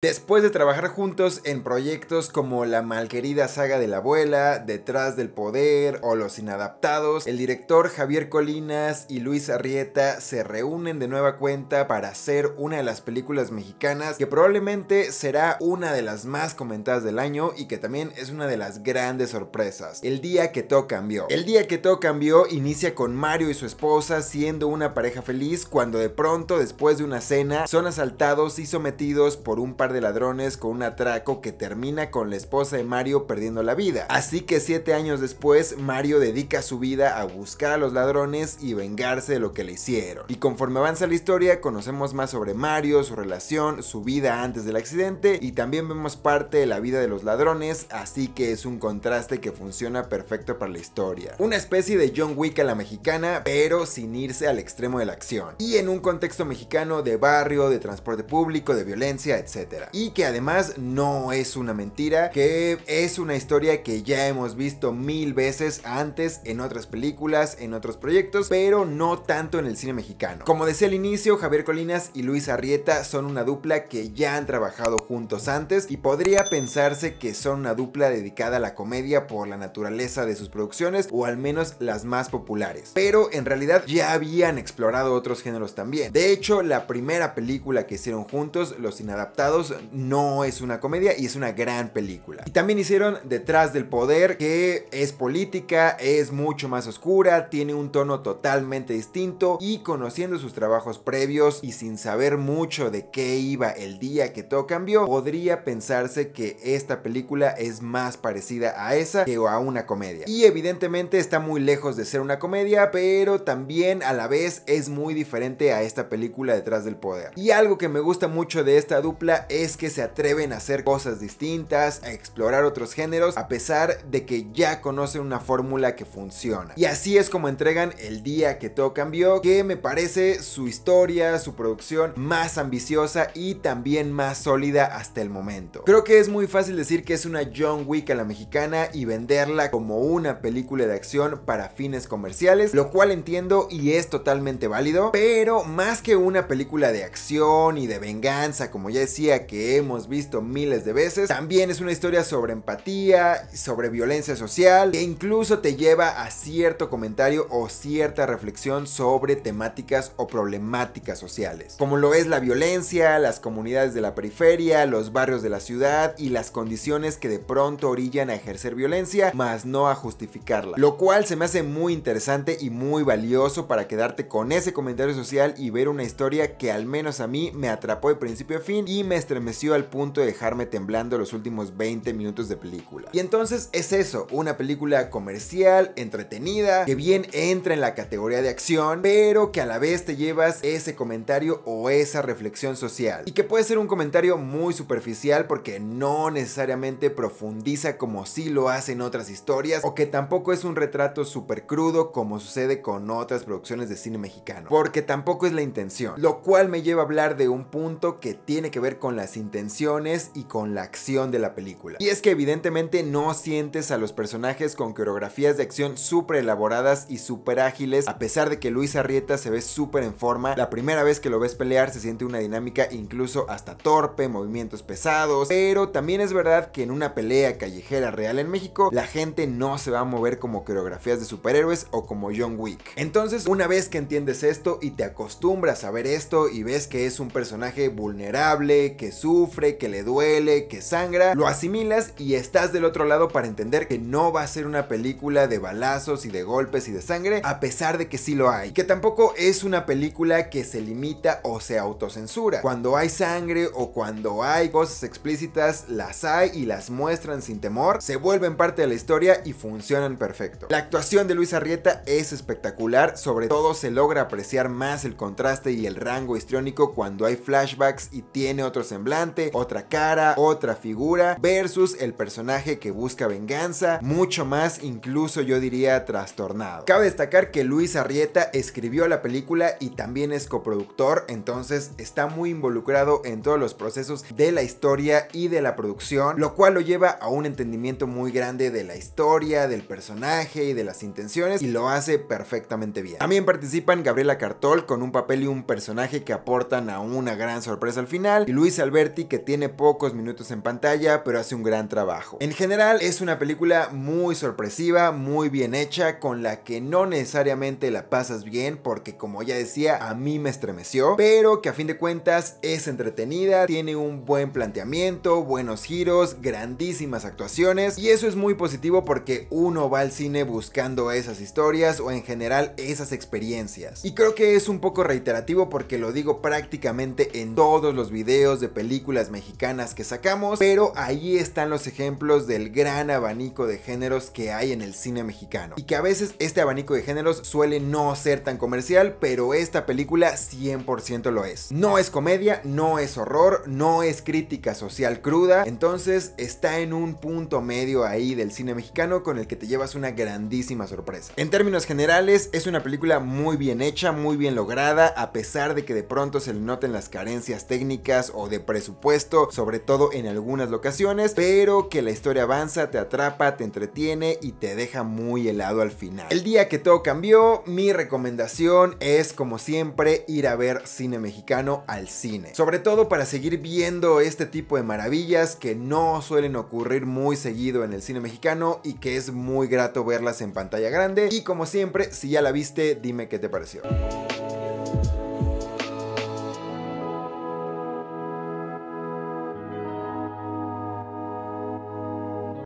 Después de trabajar juntos en proyectos como la malquerida saga de la abuela, Detrás del Poder o Los Inadaptados, el director Javier Colinas y Luis Arrieta se reúnen de nueva cuenta para hacer una de las películas mexicanas que probablemente será una de las más comentadas del año y que también es una de las grandes sorpresas, El Día que Todo Cambió. El Día que Todo Cambió inicia con Mario y su esposa siendo una pareja feliz cuando de pronto después de una cena son asaltados y sometidos por un par de ladrones con un atraco que termina con la esposa de Mario perdiendo la vida. Así que siete años después, Mario dedica su vida a buscar a los ladrones y vengarse de lo que le hicieron. Y conforme avanza la historia, conocemos más sobre Mario, su relación, su vida antes del accidente y también vemos parte de la vida de los ladrones, así que es un contraste que funciona perfecto para la historia. Una especie de John Wick a la mexicana, pero sin irse al extremo de la acción. Y en un contexto mexicano de barrio, de transporte público, de violencia, etc. Y que además no es una mentira, que es una historia que ya hemos visto mil veces antes en otras películas, en otros proyectos, pero no tanto en el cine mexicano. Como decía al inicio, Javier Colinas y Luis Arrieta son una dupla que ya han trabajado juntos antes y podría pensarse que son una dupla dedicada a la comedia por la naturaleza de sus producciones o al menos las más populares. Pero en realidad ya habían explorado otros géneros también. De hecho, la primera película que hicieron juntos, Los Inadaptados, no es una comedia y es una gran película. Y también hicieron Detrás del Poder, que es política, es mucho más oscura, tiene un tono totalmente distinto y conociendo sus trabajos previos y sin saber mucho de qué iba el día que todo cambió, podría pensarse que esta película es más parecida a esa que a una comedia. Y evidentemente está muy lejos de ser una comedia, pero también a la vez es muy diferente a esta película Detrás del Poder. Y algo que me gusta mucho de esta dupla es es que se atreven a hacer cosas distintas, a explorar otros géneros, a pesar de que ya conocen una fórmula que funciona. Y así es como entregan El día que todo cambió, que me parece su historia, su producción más ambiciosa y también más sólida hasta el momento. Creo que es muy fácil decir que es una John Wick a la mexicana y venderla como una película de acción para fines comerciales, lo cual entiendo y es totalmente válido, pero más que una película de acción y de venganza, como ya decía, que hemos visto miles de veces. También es una historia sobre empatía, sobre violencia social, que incluso te lleva a cierto comentario o cierta reflexión sobre temáticas o problemáticas sociales, como lo es la violencia, las comunidades de la periferia, los barrios de la ciudad y las condiciones que de pronto orillan a ejercer violencia, más no a justificarla. Lo cual se me hace muy interesante y muy valioso para quedarte con ese comentario social y ver una historia que al menos a mí me atrapó de principio a fin y me estrenó meció al punto de dejarme temblando los últimos 20 minutos de película. Y entonces es eso, una película comercial, entretenida, que bien entra en la categoría de acción, pero que a la vez te llevas ese comentario o esa reflexión social. Y que puede ser un comentario muy superficial porque no necesariamente profundiza como si lo hacen otras historias o que tampoco es un retrato súper crudo como sucede con otras producciones de cine mexicano. Porque tampoco es la intención. Lo cual me lleva a hablar de un punto que tiene que ver con la intenciones y con la acción de la película. Y es que evidentemente no sientes a los personajes con coreografías de acción súper elaboradas y súper ágiles, a pesar de que Luis Arrieta se ve súper en forma, la primera vez que lo ves pelear se siente una dinámica incluso hasta torpe, movimientos pesados, pero también es verdad que en una pelea callejera real en México, la gente no se va a mover como coreografías de superhéroes o como John Wick. Entonces, una vez que entiendes esto y te acostumbras a ver esto y ves que es un personaje vulnerable, que sufre, que le duele, que sangra, lo asimilas y estás del otro lado para entender que no va a ser una película de balazos y de golpes y de sangre, a pesar de que sí lo hay. Que tampoco es una película que se limita o se autocensura. Cuando hay sangre o cuando hay cosas explícitas, las hay y las muestran sin temor, se vuelven parte de la historia y funcionan perfecto. La actuación de Luis Arrieta es espectacular, sobre todo se logra apreciar más el contraste y el rango histriónico cuando hay flashbacks y tiene otros semblante, otra cara, otra figura, versus el personaje que busca venganza, mucho más incluso yo diría trastornado. Cabe destacar que Luis Arrieta escribió la película y también es coproductor, entonces está muy involucrado en todos los procesos de la historia y de la producción, lo cual lo lleva a un entendimiento muy grande de la historia, del personaje y de las intenciones y lo hace perfectamente bien. También participan Gabriela Cartol con un papel y un personaje que aportan a una gran sorpresa al final y Luis Alberti que tiene pocos minutos en pantalla, pero hace un gran trabajo. En general es una película muy sorpresiva, muy bien hecha, con la que no necesariamente la pasas bien, porque como ya decía, a mí me estremeció, pero que a fin de cuentas es entretenida, tiene un buen planteamiento, buenos giros, grandísimas actuaciones, y eso es muy positivo porque uno va al cine buscando esas historias o en general esas experiencias. Y creo que es un poco reiterativo porque lo digo prácticamente en todos los videos de películas mexicanas que sacamos, pero ahí están los ejemplos del gran abanico de géneros que hay en el cine mexicano. Y que a veces este abanico de géneros suele no ser tan comercial, pero esta película 100% lo es. No es comedia, no es horror, no es crítica social cruda, entonces está en un punto medio ahí del cine mexicano con el que te llevas una grandísima sorpresa. En términos generales, es una película muy bien hecha, muy bien lograda, a pesar de que de pronto se le noten las carencias técnicas o de presupuesto, sobre todo en algunas locaciones, pero que la historia avanza, te atrapa, te entretiene y te deja muy helado al final. El día que todo cambió, mi recomendación es como siempre ir a ver cine mexicano al cine, sobre todo para seguir viendo este tipo de maravillas que no suelen ocurrir muy seguido en el cine mexicano y que es muy grato verlas en pantalla grande y como siempre, si ya la viste, dime qué te pareció.